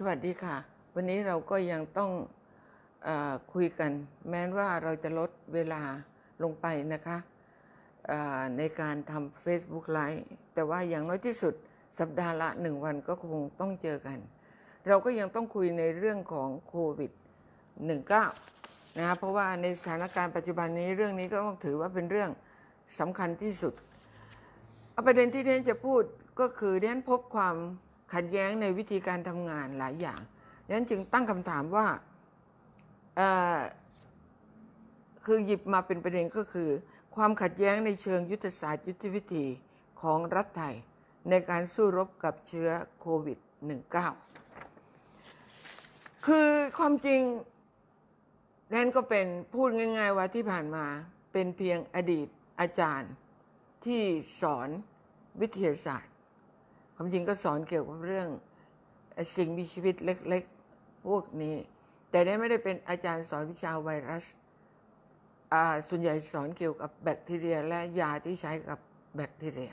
สวัสดีค่ะ วันนี้เราก็ยังต้องอคุยกัน แม้ว่าเราจะลดเวลาลงไปนะคะในการทำ Facebook Live แต่ว่าอย่างน้อยที่สุดสัปดาห์ละหนึ่งวันก็คงต้องเจอกัน เราก็ยังต้องคุยในเรื่องของโควิด -19 นะคะเพราะว่าในสถานการณ์ปัจจุบันนี้เรื่องนี้ก็ต้องถือว่าเป็นเรื่องสำคัญที่สุด ประเด็นที่เดนจะพูดก็คือเดนพบความขัดแย้งในวิธีการทำงานหลายอย่างดังนั้นจึงตั้งคำถามว่า คือหยิบมาเป็นประเด็นก็คือ ความขัดแย้งในเชิงยุทธศาสตร์ยุทธวิธีของรัฐไทยในการสู้รบกับเชื้อโควิด -19 คือความจริงแนนก็เป็นพูดง่ายๆ ว่าที่ผ่านมาเป็นเพียงอดีตอาจารย์ที่สอนวิทยาศาสตร์ความจริงก็ สอน เกี่ยวกับเรื่องสิ่งมีชีวิตเล็กๆพวกนี้ แต่ได้ไม่ได้เป็นอาจารย์สอนวิชาไวรัสส่วนใหญ่สอนเกี่ยวกับแบคทีเรียและยาที่ใช้กับแบคทีเรีย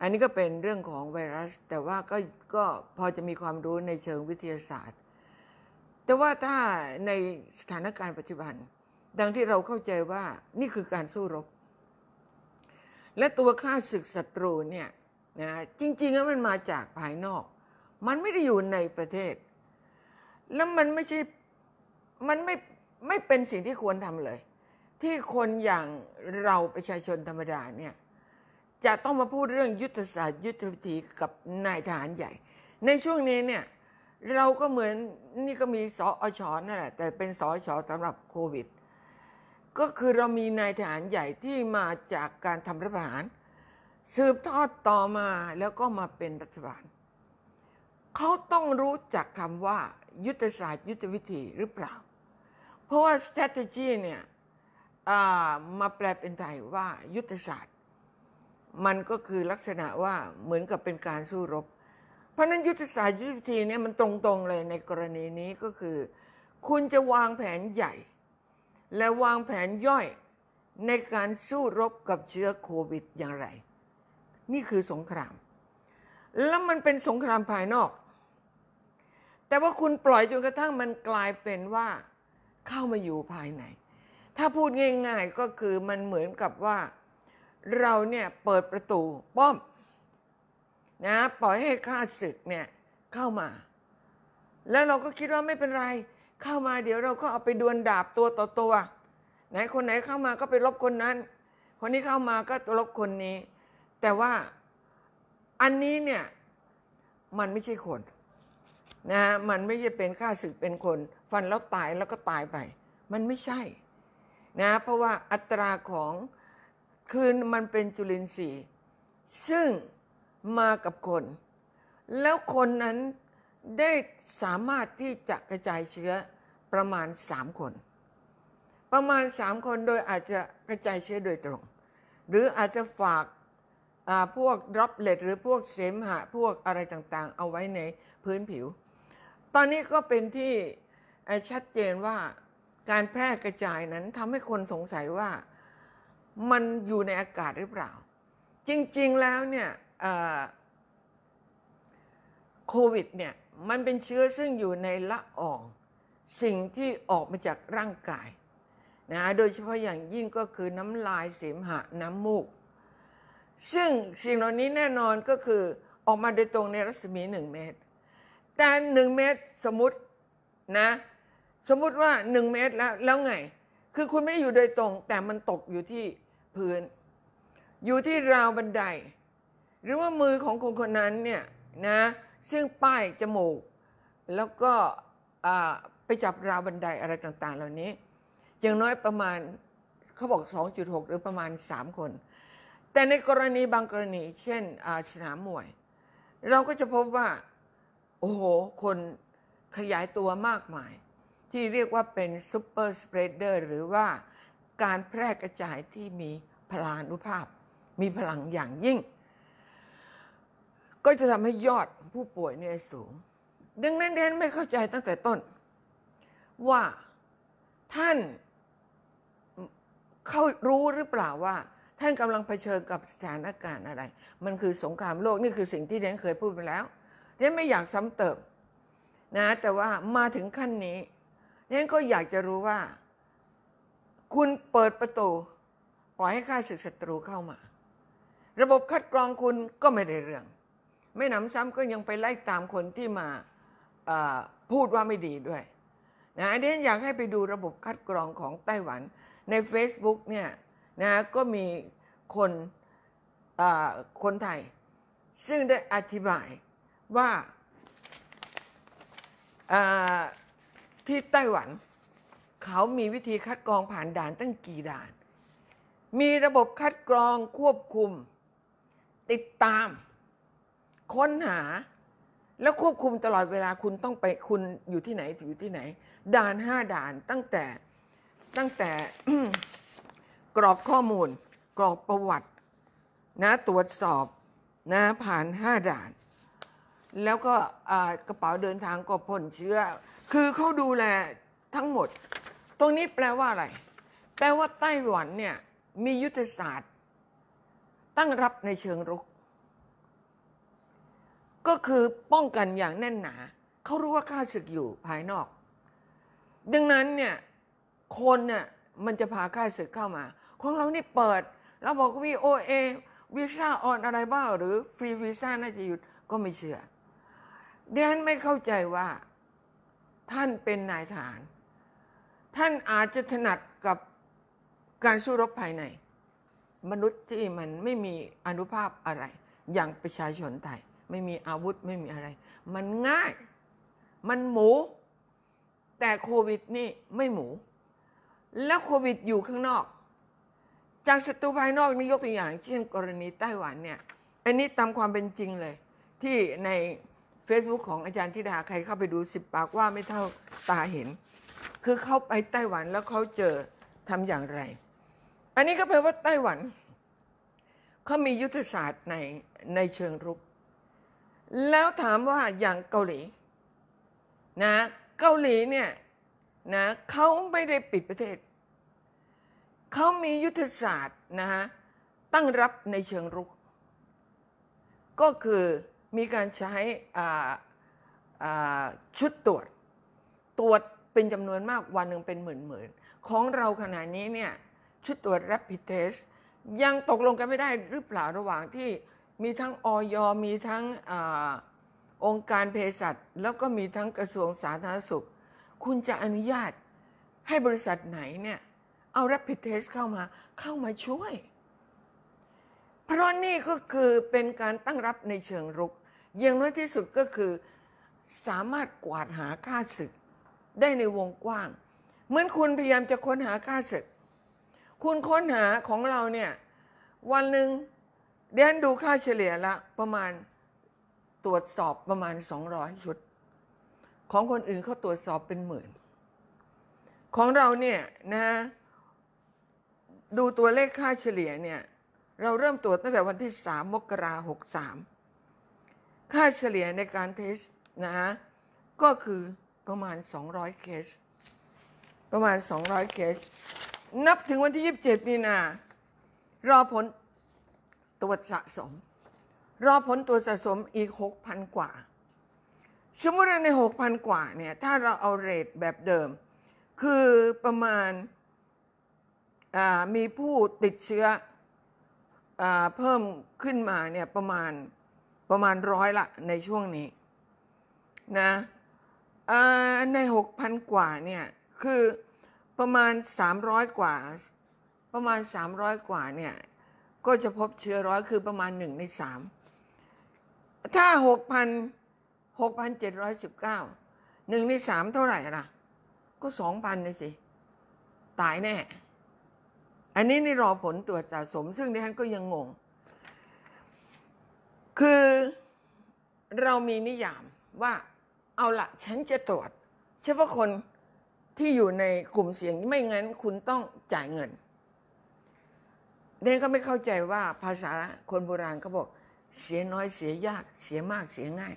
อันนี้ก็เป็นเรื่องของไวรัส แต่ว่าก็ก็พอจะมีความรู้ในเชิงวิทยาศาสตร์ แต่ว่าถ้าในสถานการณ์ปัจจุบัน ดังที่เราเข้าใจว่านี่คือการสู้รบและตัวค่าศึกศัตรูเนี่ยนะจริงๆแล้วมันมาจากภายนอก มันไม่ได้อยู่ในประเทศ แล้วมันไม่ใช่ มันไม่ ไม่เป็นสิ่งที่ควรทำเลย ที่คนอย่างเราประชาชนธรรมดาเนี่ย จะต้องมาพูดเรื่องยุทธศาสตร์ ยุทธวิธีกับนายทหารใหญ่ ในช่วงนี้เนี่ย เราก็เหมือน นี่ก็มีสออชอนั่นแหละ แต่เป็นสอชอสำหรับโควิด ก็คือเรามีนายทหารใหญ่ที่มาจากการทำรัฐประหารสืบทอดต่อมาแล้วก็มาเป็นรัฐบาล เขาต้องรู้จักคำว่า ยุทธศาสตร์ยุทธวิธีหรือเปล่า เพราะว่า strategy เนี่ยมาแปลเป็นไทยว่ายุทธศาสตร์มันก็คือลักษณะว่าเหมือนกับเป็นการสู้รบ เพราะนั้นยุทธศาสตร์ยุทธวิธีเนี่ยมันตรง ๆ เลยในกรณีนี้ก็คือ คุณจะวางแผนใหญ่และวางแผนย่อยในการสู้รบกับเชื้อโควิดอย่างไรนี่คือสงคราม แล้วมันเป็นสงครามภายนอก แต่ว่าคุณปล่อยจนกระทั่งมันกลายเป็นว่า เข้ามาอยู่ภายใน ถ้าพูดง่ายๆก็คือมันเหมือนกับว่า เราเนี่ยเปิดประตูป้อมนะ ปล่อยให้ข้าศึกเนี่ยเข้ามา แล้วเราก็คิดว่าไม่เป็นไร เข้ามาเดี๋ยวเราก็เอาไปดวลดาบตัวต่อตัว ไหนคนไหนเข้ามาก็ไปลบคนนั้น คนนี้เข้ามาก็ลบคนนี้แต่ว่าอันนี้เนี่ยมันไม่ใช่คนนะฮะมันไม่ใช่เป็นข้าศึกเป็นคน ฟันแล้วตายแล้วก็ตายไป มันไม่ใช่นะเพราะว่าอัตราของคืนมันเป็นจุลินทรีย์ ซึ่งมากับคน แล้วคนนั้นได้สามารถที่จะกระจายเชื้อประมาณสามคน ประมาณสามคนโดยอาจจะกระจายเชื้อโดยตรง หรืออาจจะฝากพวกดรอปเลตหรือพวกเสมหะ พวกอะไรต่างๆ เอาไว้ในพื้นผิว ตอนนี้ก็เป็นที่ชัดเจนว่าการแพร่กระจายนั้นทำให้คนสงสัยว่ามันอยู่ในอากาศหรือเปล่า จริงๆแล้วเนี่ยโควิดเนี่ยมันเป็นเชื้อซึ่งอยู่ในละออง สิ่งที่ออกมาจากร่างกายนะ โดยเฉพาะอย่างยิ่งก็คือน้ำลายเสมหะ น้ำมูกซึ่งสิ่งเหล่านี้แน่นอนก็คือออกมาโดยตรงในรัศมี 1 เมตร แต่ 1 เมตรสมมตินะสมมติว่า 1 เมตรแล้วแล้วไง คือคุณไม่ได้อยู่โดยตรงแต่มันตกอยู่ที่พื้น อยู่ที่ราวบันได หรือว่ามือของคนคนนั้นเนี่ยนะซึ่งป้ายจมูกแล้วก็ไปจับราวบันไดอะไรต่าง ๆ เหล่านี้อย่างน้อยประมาณเขาบอก 2.6 หรือประมาณ 3 คนแต่ในกรณีบางกรณีเช่นสนามมวย เราก็จะพบว่า โอ้โห คนขยายตัวมากมาย ที่เรียกว่าเป็นซูเปอร์สเปรเดอร์หรือว่าการแพร่กระจายที่มีพลานุภาพ มีพลังอย่างยิ่ง ก็จะทำให้ยอดผู้ป่วยเนี่ยสูงดังนั้นเดนไม่เข้าใจตั้งแต่ต้น ว่าท่านเขารู้หรือเปล่าว่าท่านกำลังเผชิญกับสถานการณ์อะไร มันคือสงครามโลกนี่คือสิ่งที่เรนเคยพูดไปแล้วเรนไม่อยากซ้ำเติมนะแต่ว่ามาถึงขั้นนี้เรนก็อยากจะรู้ว่า คุณเปิดประตูปล่อยให้ข้าศึกศัตรูเข้ามา ระบบคัดกรองคุณก็ไม่ได้เรื่อง ไม่นนำซ้ำก็ยังไปไล่ตามคนที่มาพูดว่าไม่ดีด้วยนะเดนอยากให้ไปดูระบบคัดกรองของไต้หวัน ใน Facebook เนี่ยนะก็มีคนคนไทย ซึ่งได้อธิบายว่าที่ไต้หวัน เขามีวิธีคัดกรองผ่านด่านตั้งกี่ด่าน มีระบบคัดกรองควบคุม ติดตาม ค้นหาแล้วควบคุมตลอดเวลาคุณต้องไปคุณอยู่ที่ไหนอยู่ที่ไหนด่านห้าด่านตั้งแต่ตั้งแต่กรอกข้อมูล กรอกประวัตินะตรวจสอบนะผ่านห้าด่าน แล้วก็กระเป๋าเดินทางก็พ่นเชื้อ คือเขาดูแลทั้งหมด ตรงนี้แปลว่าอะไร แปลว่าไต้หวันเนี่ยมียุทธศาสตร์ ตั้งรับในเชิงรุก ก็คือป้องกันอย่างแน่นหนา เขารู้ว่าข้าศึกอยู่ภายนอก ดังนั้นเนี่ยคนน่ยมันจะพาข้าศึกเข้ามาของเรานี่เปิด แล้วบอกวีโอเอวีซ่าออนอะไรบ้างหรือฟรีวีซ่าน่าจะหยุดก็ไม่เชื่อ เดนไม่เข้าใจว่าท่านเป็นนายฐาน ท่านอาจจะถนัดกับการสู้รบภายใน มนุษย์ที่มันไม่มีอนุภาพอะไร อย่างประชาชนไทย ไม่มีอาวุธไม่มีอะไร มันง่าย มันหมู แต่โควิดนี่ไม่หมู แล้วโควิดอยู่ข้างนอกจากศัตรูภายนอกนี่ยกตัวอย่างเช่น กรณีไต้หวันเนี่ยอันนี้ตามความเป็นจริงเลย ที่ใน Facebook ของอาจารย์ธิดาใครเข้าไปดูสิบปากว่าไม่เท่าตาเห็น คือเขาไปไต้หวันแล้วเขาเจอทำอย่างไร อันนี้ก็แปลว่าไต้หวันเขามียุทธศาสตร์ในในเชิงรุกแล้วถามว่าอย่างเกาหลีนะเกาหลีเนี่ยนะเขาไม่ได้ปิดประเทศเขามียุทธศาสตร์นะฮะตั้งรับในเชิงรุก ก็คือมีการใช้ชุดตรวจตรวจเป็นจำนวนมากวันหนึ่งเป็นหมื่นๆ ของเราขณะนี้เนี่ยชุดตรวจ Rapid Test ยังตกลงกันไม่ได้หรือเปล่าระหว่างที่มีทั้งออยมีทั้งอองค์การเภสัชแล้วก็มีทั้งกระทรวงสาธารณสุข คุณจะอนุญาตให้บริษัทไหนเนี่ยเอา Rapid Test เข้ามาเข้ามาช่วย เพราะนี่ก็คือเป็นการตั้งรับในเชิงรุก อย่างน้อยที่สุดก็คือสามารถกวาดหาค่าศึก ได้ในวงกว้าง เหมือนคุณพยายามจะค้นหาค่าศึก คุณค้นหาของเราเนี่ย วันหนึ่งเดนดูค่าเฉลี่ยละประมาณตรวจสอบประมาณ 200 ชุด ของคนอื่นเขาตรวจสอบเป็นหมื่นของเราเนี่ยนะดูตัวเลขค่าเฉลี่ยเนี่ยเราเริ่มตรวจตั้งแต่วันที่ 3 มกราหกสามค่าเฉลี่ยในการเทสนะฮะก็คือประมาณ 200 เคส ประมาณ 200 เคส นับถึงวันที่ 27มีนารอผลตรวจสะสม รอผลตรวจสะสมอีก 6,000 กว่าสมมติใน 6,000 กว่าเนี่ยถ้าเราเอาเรทแบบเดิม คือประมาณมีผู้ติดเชื้ออเพิ่มขึ้นมาเนี่ยประมาณประมาณร้อยละในช่วงนี้นะใน 6,000 กว่าเนี่ยคือประมาณ 300 กว่าประมาณ 300 กว่าเนี่ยก็จะพบเชื้อร้อยคือประมาณ 1 ใน 3 ถ้า6,000 6,719 1ใน 3 เท่าไหร่ล่ะก็ 2,000นยสิ ตายแน่อันนี้นี่รอผลตรวจสะสม ซึ่งดิฉันก็ยังงง คือเรามีนิยามว่าเอาละฉันจะตรวจเฉพาะคนที่อยู่ในกลุ่มเสี่ยงไม่งั้นคุณต้องจ่ายเงิน เดนก็ไม่เข้าใจว่าภาษาคนโบราณเขาบอกเสียน้อยเสียยากเสียมากเสียง่าย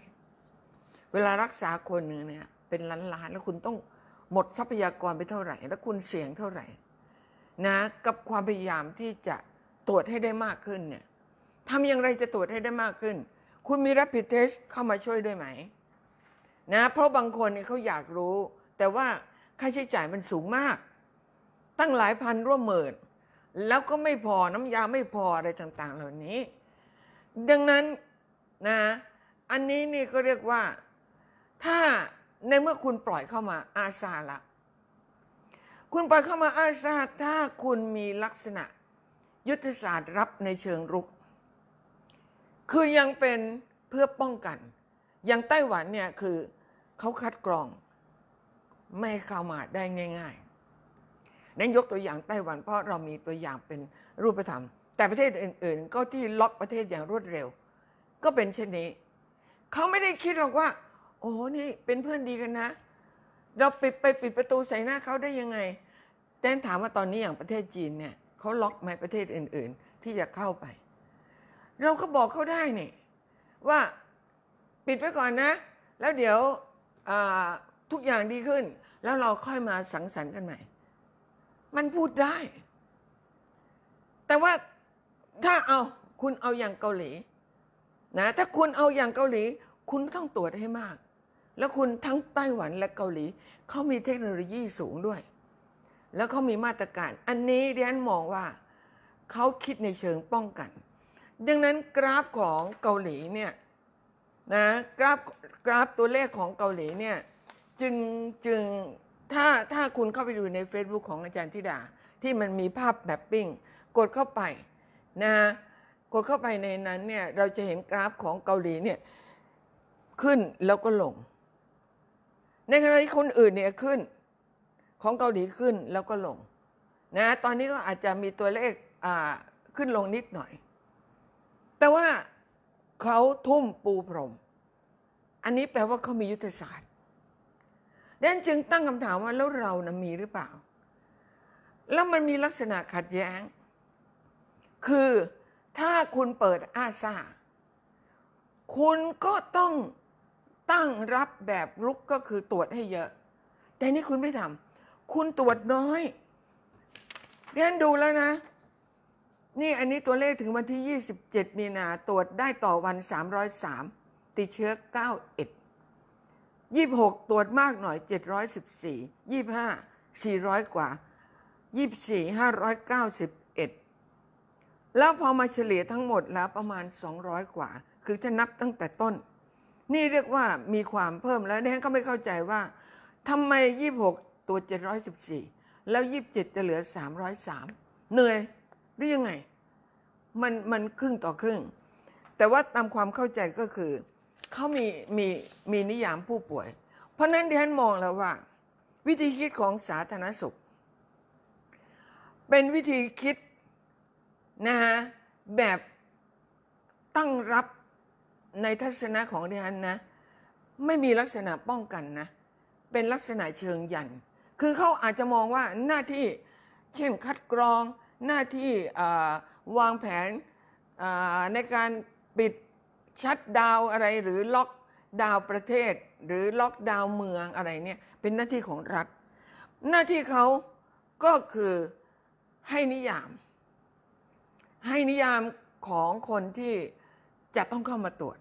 เวลารักษาคนหนึ่งเนี่ยเป็นล้านๆแล้ว คุณต้องหมดทรัพยากรไปเท่าไหร่ แล้วคุณเสี่ยงเท่าไหร่นะกับความพยายามที่จะตรวจให้ได้มากขึ้นเนี่ยทำอย่างไรจะตรวจให้ได้มากขึ้น คุณมีรับผิดเทสเข้ามาช่วยด้วยไหมนะเพราะบางคนเเขาอยากรู้ แต่ว่าค่าใช้จ่ายมันสูงมาก ตั้งหลายพันร่วมหมื่นแล้วก็ไม่พอน้ำยาไม่พออะไรต่างๆ เหล่านี้ ดังนั้นนะอันนี้นี่ก็เรียกว่า ถ้าในเมื่อคุณปล่อยเข้ามาอาซาละคุณไปเข้ามาอาสาถ้าคุณมีลักษณะยุทธศาสตร์รับในเชิงรุก คือยังเป็นเพื่อป้องกัน อย่างไต้หวันเนี่ยคือเขาคัดกรอง ไม่เข้ามาได้ง่าย ๆ นั้นยกตัวอย่างไต้หวัน เพราะเรามีตัวอย่างเป็นรูปธรรม แต่ประเทศอื่น ๆ ก็ที่ล็อกประเทศอย่างรวดเร็ว ก็เป็นเช่นนี้ เขาไม่ได้คิดหรอกว่าโอ้นี่เป็นเพื่อนดีกันนะเราปิดไปปิดประตูใส่หน้าเขาได้ยังไงแต่ถามว่าตอนนี้อย่างประเทศจีนเนี่ยเขาล็อกไหมประเทศอื่น ๆ ที่จะเข้าไป เราก็บอกเขาได้นี่ ว่าปิดไว้ก่อนนะ แล้วเดี๋ยวทุกอย่างดีขึ้น แล้วเราค่อยมาสังสรรค์กันใหม่ มันพูดได้ แต่ว่าถ้าเอาคุณเอาอย่างเกาหลีนะถ้าคุณเอาอย่างเกาหลี คุณต้องตรวจให้มากแล้วคุณทั้งไต้หวันและเกาหลี เขามีเทคโนโลยีสูงด้วย แล้วเขามีมาตรการ อันนี้เรียนมองว่าเขาคิดในเชิงป้องกัน ดังนั้นกราฟของเกาหลีเนี่ยนะกราฟกราฟตัวเลขของเกาหลีเนี่ยจึงจึงถ้าถ้าคุณเข้าไปดูใน Facebook ของอาจารย์ธิดา ที่มันมีภาพแบบปิ้งกดเข้าไปนะกดเข้าไปในนั้นเนี่ยเราจะเห็นกราฟของเกาหลีเนี่ยขึ้นแล้วก็ลงในขณะที่คนอื่นเนี่ยขึ้น ของเกาหลีขึ้นแล้วก็ลงนะตอนนี้ก็อาจจะมีตัวเลขขึ้นลงนิดหน่อย แต่ว่าเขาทุ่มปูพรม อันนี้แปลว่าเขามียุทธศาสตร์ดังนั้นจึงตั้งคำถามว่าแล้วเรานะมีหรือเปล่า แล้วมันมีลักษณะขัดแย้ง คือถ้าคุณเปิดอาซาคุณก็ต้องตั้งรับแบบรุกก็คือตรวจให้เยอะ แต่นี่คุณไม่ทำ คุณตรวจน้อย เรียนดูแล้วนะ นี่อันนี้ตัวเลขถึงวันที่ 27 มีนาตรวจได้ต่อวัน 303 ติดเชื้อ 91 26 ตรวจมากหน่อย 714 25 400 กว่า 24 591 แล้วพอมาเฉลี่ยทั้งหมดแล้วประมาณ 200 กว่า คือถ้านับตั้งแต่ต้นนี่เรียกว่ามีความเพิ่มแล้วดิฉันก็ไม่เข้าใจว่าทำไม 26 ตัว 714 แล้ว 27 จะเหลือ 303 เหนื่อยหรือยังไงมันมันครึ่งต่อครึ่ง แต่ว่าตามความเข้าใจก็คือเขามีมีมีนิยามผู้ป่วย เพราะนั้นดิฉันมองแล้วว่า วิธีคิดของสาธารณสุข เป็นวิธีคิด นะฮะ แบบตั้งรับในทัศนะของดิฉันนะไม่มีลักษณะป้องกันนะ เป็นลักษณะเชิงยันคือเขาอาจจะมองว่าหน้าที่เช่นคัดกรองหน้าที่วางแผนในการปิดชัดดาวอะไรหรือล็อกดาวประเทศหรือล็อกดาวเมืองอะไรเนี่ยเป็นหน้าที่ของรัฐ หน้าที่เขาก็คือให้นิยาม ให้นิยามของคนที่จะต้องเข้ามาตรวจ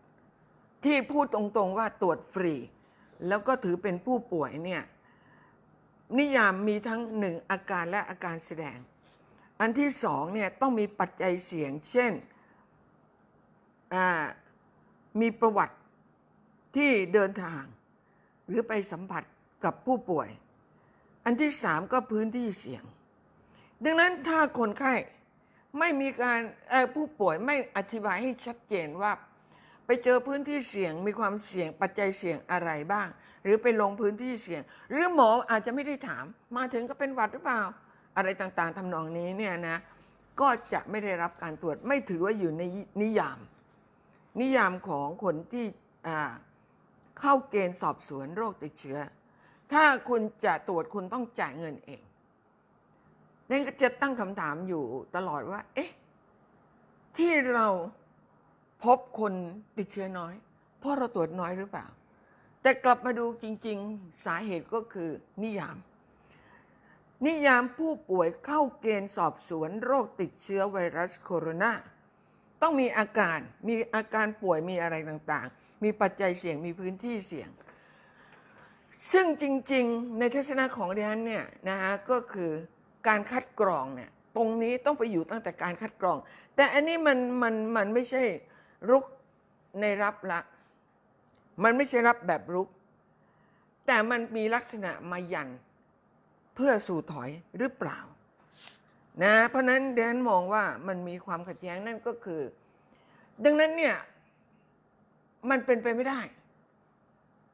ที่พูดตรงๆว่าตรวจฟรี แล้วก็ถือเป็นผู้ป่วยเนี่ยนิยามมีทั้งหนึ่งอาการและอาการแสดง อันที่สองเนี่ยต้องมีปัจจัยเสี่ยง เช่นมีประวัติที่เดินทาง หรือไปสัมผัสกับผู้ป่วย อันที่สามก็พื้นที่เสี่ยง ดังนั้นถ้าคนไข้ไม่มีการผู้ป่วยไม่อธิบายให้ชัดเจนว่า ไปเจอพื้นที่เสี่ยงมีความเสี่ยงปัจจัยเสี่ยงอะไรบ้าง หรือไปลงพื้นที่เสี่ยง หรือหมออาจจะไม่ได้ถามมาถึงก็เป็นหวัดหรือเปล่าอะไรต่างๆทำนองนี้เนี่ยนะก็จะไม่ได้รับการตรวจ ไม่ถือว่าอยู่ในนิยาม นิยามของคนที่เข้าเกณฑ์สอบสวนโรคติดเชื้อ ถ้าคุณจะตรวจคุณต้องจ่ายเงินเองนั่นก็จะตั้งคำถามอยู่ตลอดว่า เอ๊ะ ที่เราพบคนติดเชื้อน้อย เพราะเราตรวจน้อยหรือเปล่า แต่กลับมาดูจริงๆ สาเหตุก็คือนิยาม นิยามผู้ป่วยเข้าเกณฑ์สอบสวนโรคติดเชื้อไวรัสโคโรนา ต้องมีอาการ มีอาการป่วยมีอะไรต่างๆ มีปัจจัยเสี่ยงมีพื้นที่เสี่ยง ซึ่งจริงๆ ในทัศนะของดิฉันเนี่ย นะฮะก็คือการคัดกรองเนี่ยตรงนี้ต้องไปอยู่ตั้งแต่การคัดกรอง แต่อันนี้มันมันมันไม่ใช่รุกในรับละ มันไม่ใช่รับแบบรุก แต่มันมีลักษณะมายันเพื่อสู่ถอยหรือเปล่านะ เพราะนั้นแดนมองว่ามันมีความขัดแย้งนั่นก็คือ ดังนั้นเนี่ยมันเป็นไปไม่ได้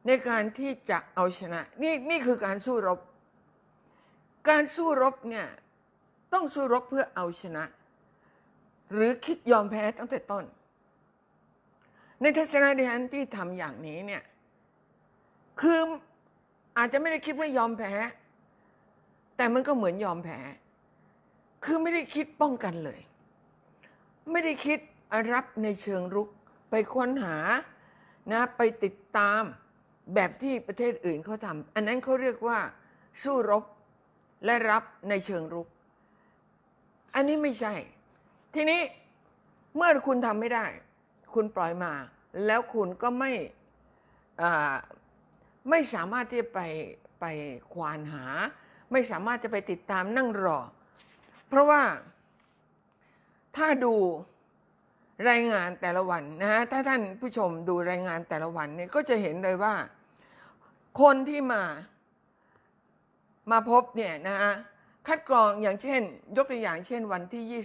ในการที่จะเอาชนะนี่นี่คือการสู้รบการสู้รบเนี่ยต้องสู้รบเพื่อเอาชนะ หรือคิดยอมแพ้ตั้งแต่ต้น ในทัศนะดิฉันที่ทำอย่างนี้เนี่ยคืออาจจะไม่ได้คิดว่ายอมแพ้ แต่มันก็เหมือนยอมแพ้คือไม่ได้คิดป้องกันเลย ไม่ได้คิดรับในเชิงรุกไปค้นหานะไปติดตามแบบที่ประเทศอื่นเขาทำอันนั้นเขาเรียกว่าสู้รบและรับในเชิงรุก อันนี้ไม่ใช่ ทีนี้เมื่อคุณทำไม่ได้ คุณปล่อยมา แล้วคุณก็ไม่ไม่สามารถที่จะไปไปควานหา ไม่สามารถจะไปติดตามนั่งรอ เพราะว่า ถ้าดูรายงานแต่ละวันนะฮะถ้าท่านผู้ชมดูรายงานแต่ละวันเนี่ยก็จะเห็นเลยว่า คนที่มามาพบเนี่ยนะฮะคัดกรองอย่างเช่น ยกตัวอย่างเช่นวันที่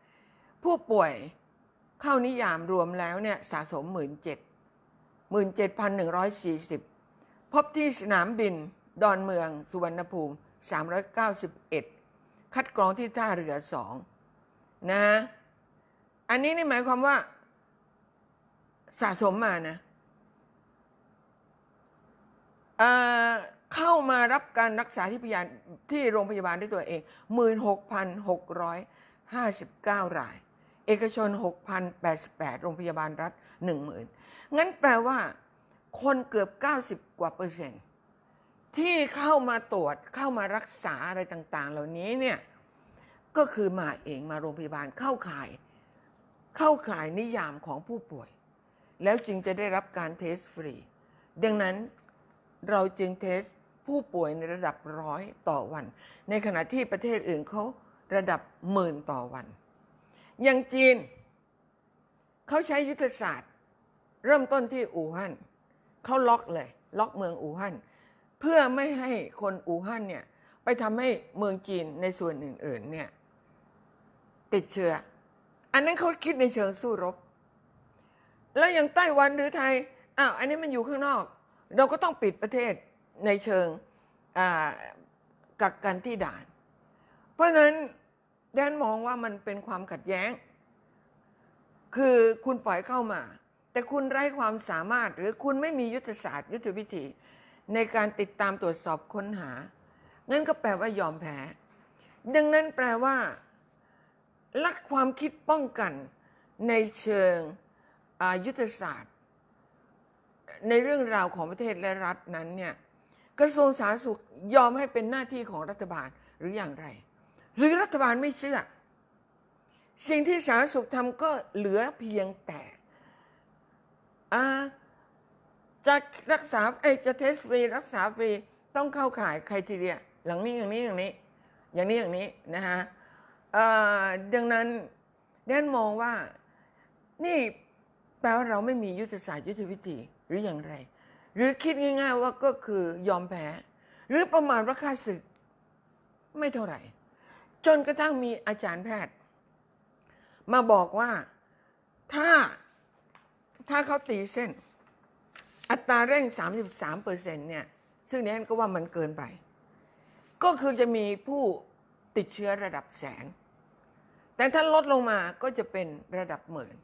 28 ผู้ป่วยเข้านิยามรวมแล้วเนี่ยสะสม 17,140 พบที่สนามบินดอนเมือง สุวรรณภูมิ 391 คัดกรองที่ท่าเรือ2นงนะอันนี้นี่หมายความว่าสะสมมานะเข้ามารับการรักษาที่พยาที่โรงพยาบาลด้วยตัวเอง 16,659 ราย เอกชน 6,088 โรงพยาบาลรัฐ10,000 งั้นแปลว่าคนเกือบ 90 กว่าเปอร์เซ็นต์ที่เข้ามาตรวจเข้ามารักษาอะไรต่าง ๆ เหล่านี้เนี่ยก็คือมาเองมาโรงพยาบาลเข้าข่าย เข้าข่ายนิยามของผู้ป่วย แล้วจึงจะได้รับการเทสฟรีดังนั้นเราจึงเทสผู้ป่วยในระดับร้อยต่อวัน ในขณะที่ประเทศอื่นเขาระดับหมื่นต่อวัน อย่างจีนเขาใช้ยุทธศาสตร์เริ่มต้นที่อู่ฮั่น เขาล็อกเลย ล็อกเมืองอู่ฮั่น เพื่อไม่ให้คนอู่ฮั่นเนี่ยไปทำให้เมืองจีนในส่วนอื่น ๆ เนี่ยติดเชื้อ อันนั้นเขาคิดในเชิงสู้รบ แล้วอย่างไต้หวันหรือไทย อ้าวอันนี้มันอยู่ข้างนอก เราก็ต้องปิดประเทศในเชิงกักกันที่ด่าน เพราะนั้นแดนมองว่ามันเป็นความขัดแย้ง คือคุณปล่อยเข้ามา แต่คุณไร้ความสามารถหรือคุณไม่มียุทธศาสตร์ยุทธวิธี ในการติดตามตรวจสอบค้นหา งั้นก็แปลว่ายอมแพ้ ดังนั้นแปลว่าลักความคิดป้องกัน ในเชิงยุทธศาสตร์ ในเรื่องราวของประเทศและรัฐนั้นเนี่ยกระทรวงสาธารณสุขยอมให้เป็นหน้าที่ของรัฐบาลหรืออย่างไร หรือรัฐบาลไม่เชื่อสิ่งที่สาธารณสุขทำก็เหลือเพียงแต่จะรักษาไอจะเทสฟรีรักษาฟรีต้องเข้าข่ายใครทีเดียหลังนี้ อย่างนี้อย่างนี้อย่างนี้อย่างนี้นะฮะดังนั้นแดนมองว่านี่แปลว่าเราไม่มียุทธศาสตร์ยุทธวิธีหรืออย่างไรหรือคิดง่ายๆว่าก็คือยอมแพ้หรือประมาณราค่าศึกไม่เท่าไหร่ จนกระทั่งมีอาจารย์แพทย์ มาบอกว่าถ้าถ้าเขาตีเส้น อัตราเร่ง 33เปอร์เซ็นเนี่ยซึ่งนี้ก็ว่ามันเกินไป ก็คือจะมีผู้ติดเชื้อระดับแสนแต่ถ้าลดลงมาก็จะเป็นระดับหมื่น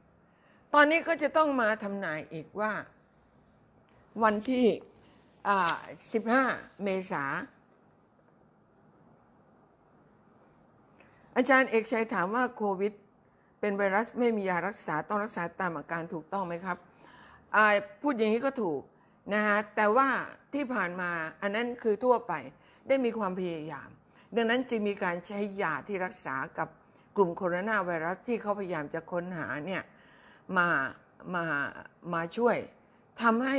ตอนนี้ก็จะต้องมาทำนายอีกว่าวันที่ 15 เมษาอาจารย์เอกชัยถามว่าโควิด เป็นไวรัสไม่มียารักษาต้องรักษาตามอาการถูกต้องไหมครับ พูดอย่างนี้ก็ถูก นะฮะ แต่ว่าที่ผ่านมาอันนั้นคือทั่วไปได้มีความพยายาม ดังนั้นจึงมีการใช้ยาที่รักษากับกลุ่มโคโรนาไวรัสที่เขาพยายามจะค้นหาเนี่ยมา มา มาช่วยทำให้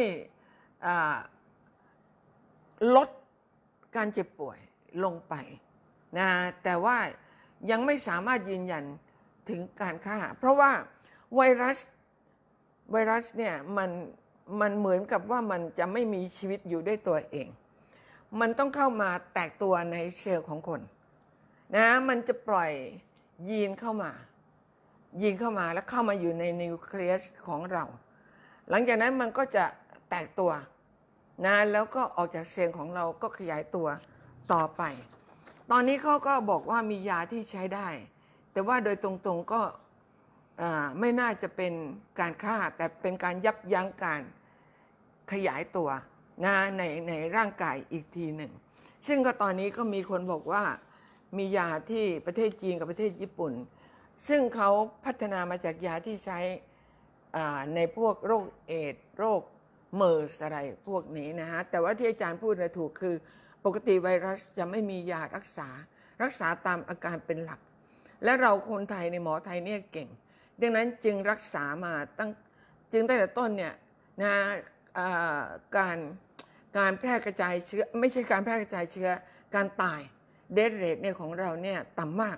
ลดการเจ็บป่วยลงไปนะแต่ว่ายังไม่สามารถยืนยันถึงการฆ่าเพราะว่าไวรัสไวรัสเนี่ยมัน มันเหมือนกับว่ามันจะไม่มีชีวิตอยู่ด้วยตัวเอง มันต้องเข้ามาแตกตัวในเซลล์ของคนนะมันจะปล่อยยีนเข้ามา ยีนเข้ามาแล้วเข้ามาอยู่ในนิวเคลียสของเรา หลังจากนั้นมันก็จะแตกตัวนะแล้วก็ออกจากเซลล์ของเราก็ขยายตัวต่อไป ตอนนี้เขาก็บอกว่ามียาที่ใช้ได้ แต่ว่าโดยตรงๆก็ไม่น่าจะเป็นการฆ่า แต่เป็นการยับยั้งการขยายตัวนะในในร่างกายอีกทีหนึ่ง ซึ่งก็ตอนนี้ก็มีคนบอกว่ามียาที่ประเทศจีนกับประเทศญี่ปุ่น ซึ่งเขาพัฒนามาจากยาที่ใช้ในพวกโรคเอดโรคเมอร์สอะไรพวกนี้นะฮะ แต่ว่าที่อาจารย์พูดนะถูกคือปกติไวรัสจะไม่มียารักษารักษาตามอาการเป็นหลัก และเราคนไทยในหมอไทยเนี่ยเก่ง ดังนั้นจึงรักษามาตั้งจึงตั้งแต่ต้นเนี่ย นะการการแพร่กระจายเชื้อไม่ใช่การแพร่กระจายเชื้อ การตายเดสเรทเนี่ยของเราเนี่ยต่ำมาก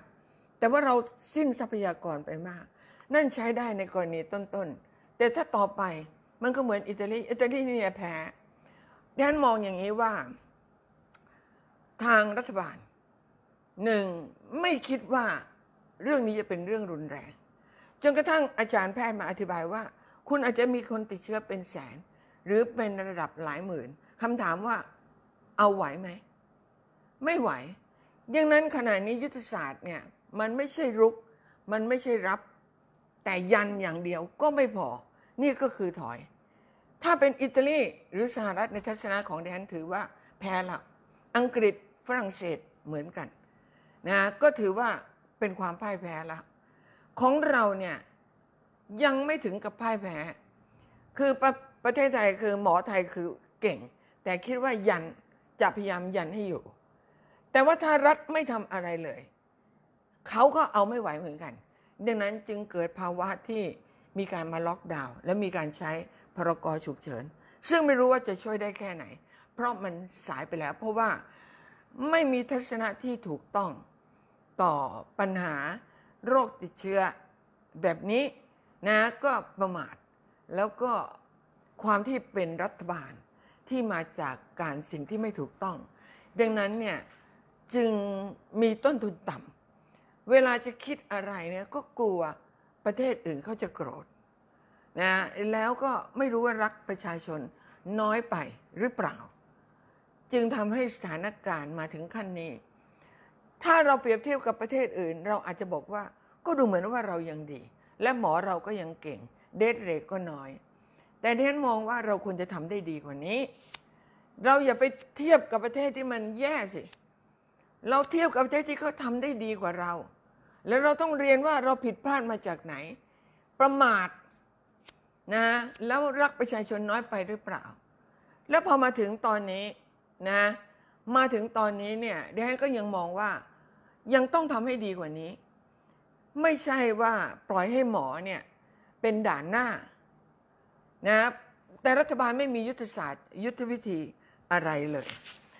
แต่ว่าเราสิ้นทรัพยากรไปมาก นั่นใช้ได้ในกรณีต้นๆ แต่ถ้าต่อไปมันก็เหมือนอิตาลี อิตาลีนี่ยแพ้ดันมองอย่างนี้ว่า ทางรัฐบาลหนึ่งไม่คิดว่าเรื่องนี้จะเป็นเรื่องรุนแรง จนกระทั่งอาจารย์แพทย์มาอธิบายว่า คุณอาจจะมีคนติดเชื้อเป็นแสน หรือเป็นระดับหลายหมื่นคำถามว่าเอาไหวไหม ไม่ไหวดังนั้นขณะนี้ยุทธศาสตร์เนี่ยมันไม่ใช่รุก มันไม่ใช่รับแต่ยันอย่างเดียวก็ไม่พอนี่ก็คือถอย ถ้าเป็นอิตาลีหรือสหรัฐในทัศนะของแดนถือว่าแพ้ละ อังกฤษฝรั่งเศสเหมือนกันนะก็ถือว่าเป็นความพ่ายแพ้ละ ของเราเนี่ยยังไม่ถึงกับพ่ายแพ้ คือปรประเทศไทยคือหมอไทยคือเก่ง แต่คิดว่ายันจะพยายามยันให้อยู่ แต่ว่าถ้ารัฐไม่ทำอะไรเลยเขาก็เอาไม่ไหวเหมือนกัน ดังนั้นจึงเกิดภาวะที่มีการมาล็อกดาวน์และมีการใช้พรกฉุกเฉิน ซึ่งไม่รู้ว่าจะช่วยได้แค่ไหน เพราะมันสายไปแล้ว เพราะว่าไม่มีทัศนะที่ถูกต้อง ต่อปัญหาโรคติดเชื้อแบบนี้นะก็ประมาท แล้วก็ความที่เป็นรัฐบาลที่มาจากการสิ่งที่ไม่ถูกต้อง ดังนั้นเนี่ย จึงมีต้นทุนต่ำเวลาจะคิดอะไรเนี่ยก็กลัวประเทศอื่นเขาจะโกรธนะแล้วก็ไม่รู้ว่ารักประชาชนน้อยไปหรือเปล่า จึงทำให้สถานการณ์มาถึงขั้นนี้ ถ้าเราเปรียบเทียบกับประเทศอื่น เราอาจจะบอกว่าก็ดูเหมือนว่าเรายังดี และหมอเราก็ยังเก่ง เดทเรทก็น้อย แต่เานมองว่าเราควรจะทำได้ดีกว่านี้ เราอย่าไปเทียบกับประเทศที่มันแย่สิ เราเทียบกับประเทศที่เขาทำได้ดีกว่าเราแล้วเราต้องเรียนว่าเราผิดพลาดมาจากไหน ประมาทนะแล้วรักประชาชนน้อยไปหรือเปล่า แล้วพอมาถึงตอนนี้นะมาถึงตอนนี้เนี่ยดิฉันก็ยังมองว่ายังต้องทำให้ดีกว่านี้ ไม่ใช่ว่าปล่อยให้หมอเนี่ยเป็นด่านหน้านะแต่รัฐบาลไม่มียุทธศาสตร์ ยุทธวิธีอะไรเลย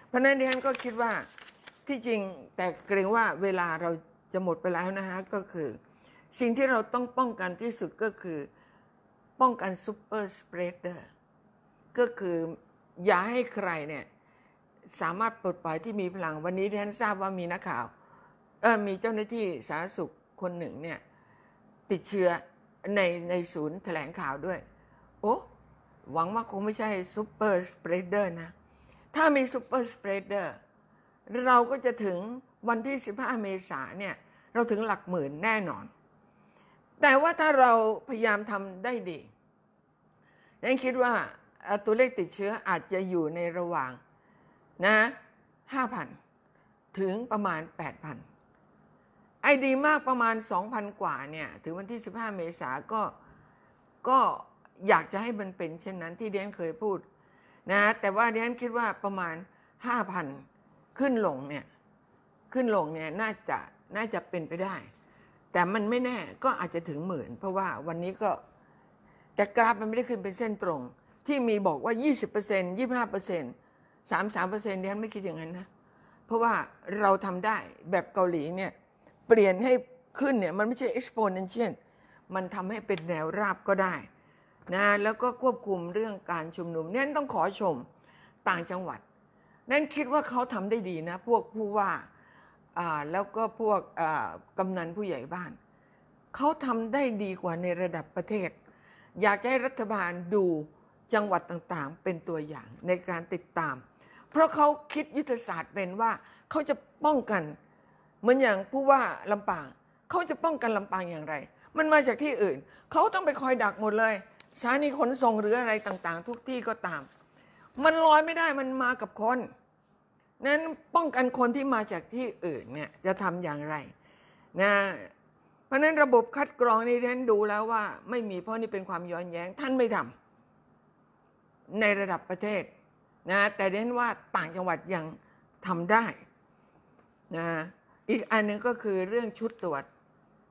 เพราะนั้นดิฉันก็คิดว่าที่จริงแต่เกรงว่าเวลาเราจะหมดไปแล้วนะคะก็คือสิ่งที่เราต้องป้องกันที่สุดก็คือป้องกันซูเปอร์สเปรดเดอร์ก็คืออย่าให้ใครเนี่ย สามารถปลดปล่อยที่มีพลังวันนี้ท่านทราบว่ามีนักข่าวเออมีเจ้าหน้าที่สาธารณสุขคนหนึ่งเนี่ย ติดเชื้อในในศูนย์แถลงข่าวด้วย โอ้หวังว่าคงไม่ใช่ซูเปอร์สเปรดเดอร์นะ ถ้ามีซูเปอร์สเปรดเดอร์เราก็จะถึงวันที่ 15เมษาเนี่ยเราถึงหลักหมื่นแน่นอน แต่ว่าถ้าเราพยายามทำได้ดียังคิดว่าตัวเลขติดเชื้ออาจจะอยู่ในระหว่างนะห้าพันถึงประมาณ 8,000 ไอ้ดีมากประมาณ 2,000 กว่าเนี่ย ถึงวันที่ 15 เมษาก็ก็อยากจะให้มันเป็นเช่นนั้นที่เดียนเคยพูดนะ แต่ว่าเดียนคิดว่าประมาณ 5,000 ขึ้นลงเนี่ย ขึ้นลงเนี่ยน่าจะน่าจะเป็นไปได้ แต่มันไม่แน่ก็อาจจะถึงหมื่นเพราะว่าวันนี้ก็แต่กราฟมันไม่ได้ขึ้นเป็นเส้นตรงที่มีบอกว่า 20% 25% 33%ดนี่นไม่คิดอย่างนั้นนะ เพราะว่าเราทำได้แบบเกาหลีเนี่ยเปลี่ยนให้ขึ้นเนี่ยมันไม่ใช่ exponential มันทำให้เป็นแนวราบก็ได้นะแล้วก็ควบคุมเรื่องการชุมนุม เนี่ยต้องขอชมต่างจังหวัด นั่นคิดว่าเขาทำได้ดีนะ พวกผู้ว่าแล้วก็พวกกำนันผู้ใหญ่บ้านเขาทำได้ดีกว่าในระดับประเทศ อยากให้รัฐบาลดูจังหวัดต่างๆ เป็นตัวอย่างในการติดตาม เพราะเขาคิดยุทธศาสตร์เป็นว่าเขาจะป้องกันเหมือนอย่างผู้ว่าลำปางเขาจะป้องกันลำปางอย่างไร มันมาจากที่อื่น เขาต้องไปคอยดักหมดเลยสถานีขนส่งหรืออะไรต่างๆ ทุกที่ก็ตาม มันลอยไม่ได้มันมากับคนนั้นป้องกันคนที่มาจากที่อื่นเนี่ยจะทำอย่างไรนะเพราะนั้นระบบคัดกรองนี่ท่านดูแล้วว่าไม่มีเพราะนี่เป็นความย้อนแย้งท่านไม่ทำในระดับประเทศนะแต่เน้นว่าต่างจังหวัดยังทำได้นะอีกอันนึงก็คือเรื่องชุดตรวจ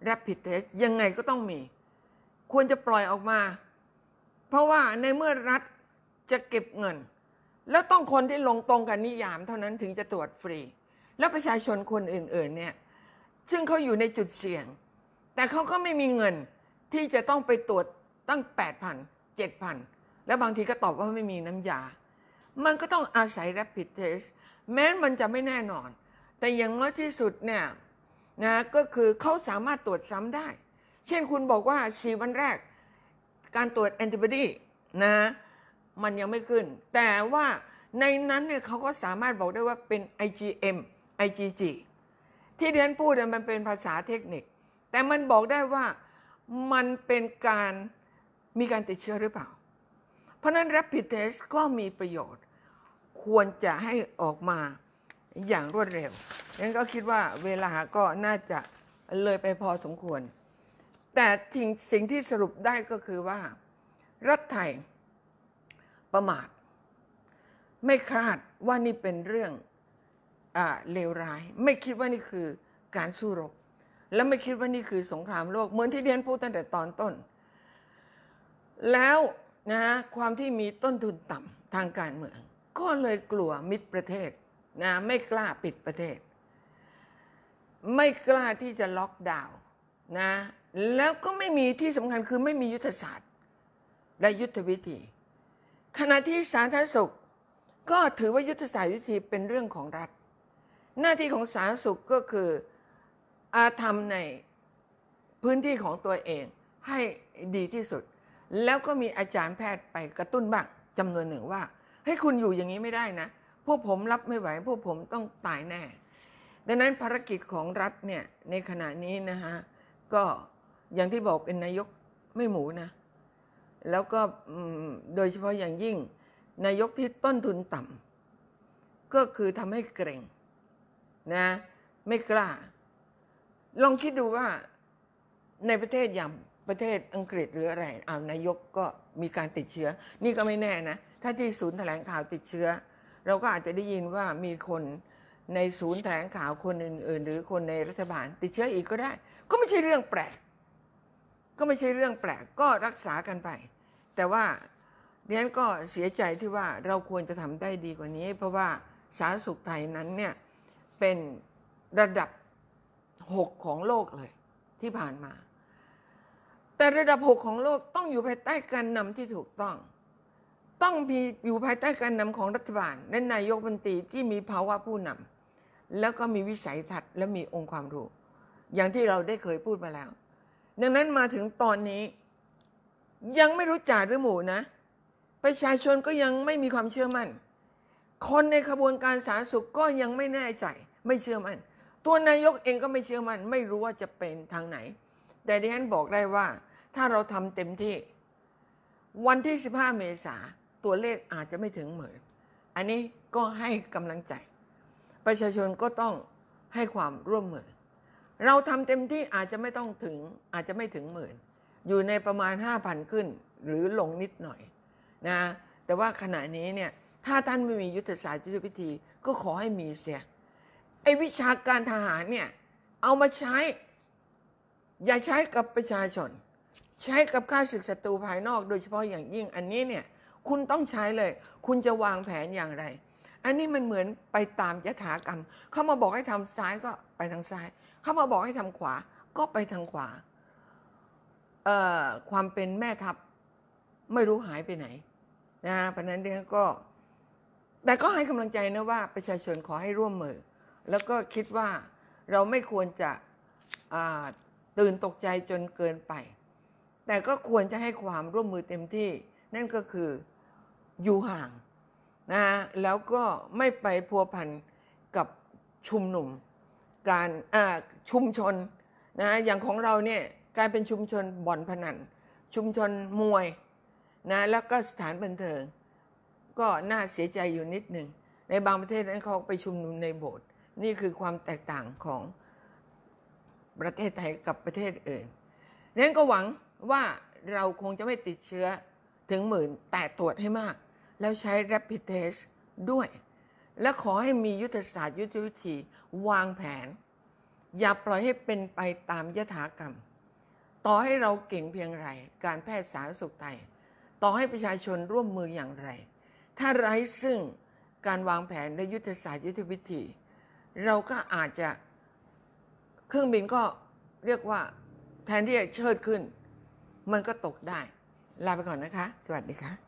rapid test ยังไงก็ต้องมี ควรจะปล่อยออกมา เพราะว่าในเมื่อรัฐจะเก็บเงินแล้วต้องคนที่ลงตรงกับนิยามเท่านั้นถึงจะตรวจฟรี แล้วประชาชนคนอื่นๆเนี่ยซึ่งเขาอยู่ในจุดเสี่ยง แต่เขาก็ไม่มีเงินที่จะต้องไปตรวจตั้ง 8,000 7,000 แล้วบางทีก็ตอบว่าไม่มีน้ำยา มันก็ต้องอาศัย rapid test แม้มันจะไม่แน่นอน แต่อย่างน้อยที่สุดเนี่ยนะก็คือเขาสามารถตรวจซ้ำได้ เช่นคุณบอกว่าีวันแรก การตรวจแอนติบอดีนะมันยังไม่ขึ้น แต่ว่าในนั้นเนี่ยเขาก็สามารถบอกได้ว่าเป็น IgM IgG ที่เดือนพูดเนี่ยมันเป็นภาษาเทคนิค แต่มันบอกได้ว่ามันเป็นการมีการติดเชื้อหรือเปล่า เพราะนั้น Rapid Test ก็มีประโยชน์ ควรจะให้ออกมาอย่างรวดเร็วนั้นก็คิดว่าเวลาก็น่าจะเลยไปพอสมควร แต่สิ่งที่สรุปได้ก็คือว่ารัฐไทยประมาทไม่คาดว่านี่เป็นเรื่องอเลวร้าย ไม่คิดว่านี่คือการสู้รบและไม่คิดว่านี่คือสงครามโลกเหมือนที่เดียนพูดตั้งแต่ตอนต้น แล้วนะความที่มีต้นทุนต่ำทางการเมือง ก็เลยกลัวมิตรประเทศนะ ไม่กล้าปิดประเทศ ไม่กล้าที่จะล็อกดาวน์นะแล้วก็ไม่มีที่สำคัญคือไม่มียุทธศาสตร์และยุทธวิธีขณะที่สาธารณสุขก็ถือว่ายุทธศาสตร์วิธีเป็นเรื่องของรัฐ หน้าที่ของสาธารณสุขก็คือ อาทำในพื้นที่ของตัวเอง ให้ดีที่สุด แล้วก็มีอาจารย์แพทย์ไปกระตุ้นบ้างจำนวนหนึ่งว่า ให้คุณอยู่อย่างนี้ไม่ได้นะ พวกผมรับไม่ไหวพวกผมต้องตายแน่ ดังนั้นภารกิจของรัฐเนี่ยในขณะนี้นะฮะก็อย่างที่บอกเป็นนายกไม่หมูนะแล้วก็โดยเฉพาะอย่างยิ่งนายกที่ต้นทุนต่ำก็คือทำให้เกรงนะ ไม่กล้า ลองคิดดูว่า ในประเทศอย่างประเทศอังกฤษหรืออะไรเอานายกก็มีการติดเชื้อ นี่ก็ไม่แน่นะ ถ้าที่ศูนย์แถลงข่าวติดเชื้อ เราก็อาจจะได้ยินว่ามีคนในศูนย์แถลงข่าวคนอื่น ๆ หรือคนในรัฐบาลติดเชื้ออีกก็ได้ ก็ไม่ใช่เรื่องแปลกก็ไม่ใช่เรื่องแปลก ก็รักษากันไปแต่ว่าเรียนก็เสียใจที่ว่าเราควรจะทำได้ดีกว่านี้ เพราะว่าสาธารณสุขไทยนั้นเนี่ยเป็นระดับ6ของโลกเลยที่ผ่านมา แต่ระดับ6ของโลกต้องอยู่ภายใต้การนำที่ถูกต้อง ต้องมีอยู่ภายใต้การนำของรัฐบาลและนายกบัญชีที่มีภาวะผู้นำ แล้วก็มีวิสัยทัศน์และมีองค์ความรู้ อย่างที่เราได้เคยพูดมาแล้ว ดังนั้นมาถึงตอนนี้ยังไม่รู้จ่าหรือหมูนะ ประชาชนก็ยังไม่มีความเชื่อมัน่น คนในขบวนการสาธารณสุขก็ยังไม่แน่ใจไม่เชื่อมัน่นตัวนายกเองก็ไม่เชื่อมัน่นไม่รู้ว่าจะเป็นทางไหน แต่ดิฉันบอกได้ว่า ถ้าเราทำเต็มที่ วันที่ 15 เมษาตัวเลขอาจจะไม่ถึงหมื่นอันนี้ก็ให้กำลังใจ ประชาชนก็ต้องให้ความร่วมมือ เราทำเต็มที่อาจจะไม่ต้องถึงอาจจะไม่ถึงหมื่นอยู่ในประมาณ 5,000 ขึ้น หรือลงนิดหน่อยนะแต่ว่าขณะนี้เนี่ย ถ้าท่านไม่มียุทธศาสตร์ยุทธวิธีก็ขอให้มีเสียไอ้วิชาการทหารเนี่ย เอามาใช้อย่าใช้กับประชาชน ใช้กับข้าศึกศัตรูภายนอกโดยเฉพาะอย่างยิ่งอันนี้เนี่ย คุณต้องใช้เลย คุณจะวางแผนอย่างไร อันนี้มันเหมือนไปตามยถากรรม เขามาบอกให้ทำซ้ายก็ไปทางซ้าย เขามาบอกให้ทำขวาก็ไปทางขวาความเป็นแม่ทัพไม่รู้หายไปไหนนะเพราะนั้นเองก็แต่ก็ให้กำลังใจนะว่า ประชาชนขอให้ร่วมมือ แล้วก็คิดว่าเราไม่ควรจะตื่นตกใจจนเกินไป แต่ก็ควรจะให้ความร่วมมือเต็มที่นั่นก็คืออยู่ห่างนะแล้วก็ไม่ไปพัวพันกับชุมนุมการชุมชนนะอย่างของเราเนี่ยกลายเป็นชุมชนบ่อนพนัน ชุมชนมวยนะ แล้วก็สถานบันเทิง ก็น่าเสียใจอยู่นิดหนึ่ง ในบางประเทศนั้นเขาไปชุมนุมในโบสถ์นี่คือความแตกต่างของประเทศไทยกับประเทศอื่นนั้นก็หวังว่าเราคงจะไม่ติดเชื้อถึงหมื่น แต่ตรวจให้มาก แล้วใช้ rapid test ด้วย และขอให้มียุทธศาสตร์ ยุทธวิธี วางแผน อย่าปล่อยให้เป็นไปตามยถากรรมต่อให้เราเก่งเพียงไร การแพทย์สาธารณสุขไทย ต่อให้ประชาชนร่วมมืออย่างไร ถ้าไร้ซึ่งการวางแผน และยุทธศาสตร์ยุทธวิธี เราก็อาจจะเครื่องบินก็เรียกว่าแทนที่จะเชิดขึ้น มันก็ตกได้ ลาไปก่อนนะคะ สวัสดีค่ะ